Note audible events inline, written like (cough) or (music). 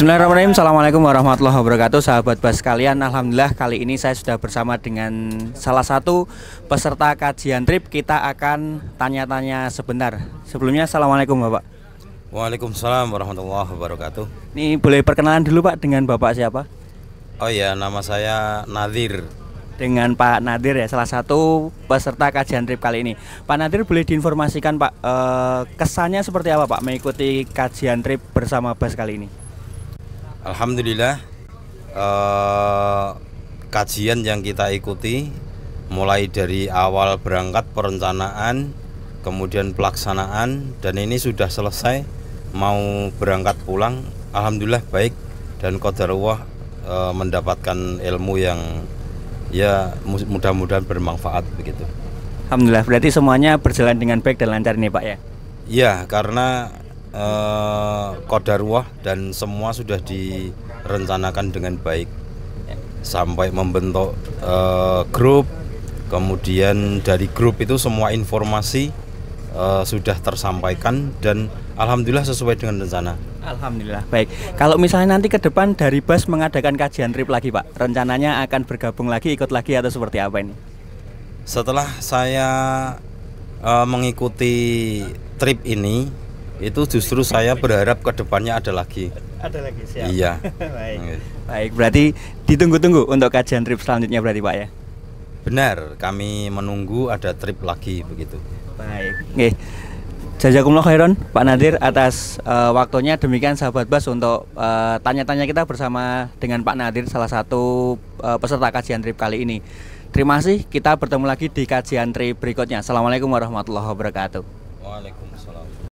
Bismillahirrahmanirrahim Assalamualaikum warahmatullahi wabarakatuh Sahabat Bas sekalian Alhamdulillah kali ini saya sudah bersama dengan Salah satu peserta kajian trip Kita akan tanya-tanya sebentar Sebelumnya Assalamualaikum Bapak Waalaikumsalam warahmatullahi wabarakatuh Ini boleh perkenalan dulu Pak dengan Bapak siapa? Oh ya nama saya Nadir dengan Pak Nadir ya salah satu peserta kajian trip kali ini. Pak Nadir boleh diinformasikan Pak eh, kesannya seperti apa Pak mengikuti kajian trip bersama Bas kali ini? Alhamdulillah eh, kajian yang kita ikuti mulai dari awal berangkat perencanaan kemudian pelaksanaan dan ini sudah selesai mau berangkat pulang Alhamdulillah baik dan Qadarullah e, eh, mendapatkan ilmu yang ya mudah-mudahan bermanfaat begitu Alhamdulillah berarti semuanya berjalan dengan baik dan lancar nih Pak ya Iya karena kodarwah eh, dan semua sudah direncanakan dengan baik sampai membentuk uh, grup kemudian dari grup itu semua informasi uh, sudah tersampaikan dan alhamdulillah sesuai dengan rencana Alhamdulillah baik kalau misalnya nanti ke depan dari bus mengadakan kajian trip lagi Pak rencananya akan bergabung lagi ikut lagi atau seperti apa ini setelah saya uh, mengikuti trip ini itu justru saya berharap ke depannya ada lagi. Ada lagi, siap. Iya. (laughs) Baik. Baik, berarti ditunggu-tunggu untuk kajian trip selanjutnya berarti Pak ya. Benar, kami menunggu ada trip lagi begitu. Baik. Nggih. Jazakumullah khairan Pak Nadir atas uh, waktunya demikian sahabat Bas untuk tanya eh, tanya-tanya kita bersama dengan Pak Nadir salah satu uh, peserta kajian trip kali ini. Terima kasih, kita bertemu lagi di kajian trip berikutnya. Assalamualaikum warahmatullahi wabarakatuh. Waalaikumsalam.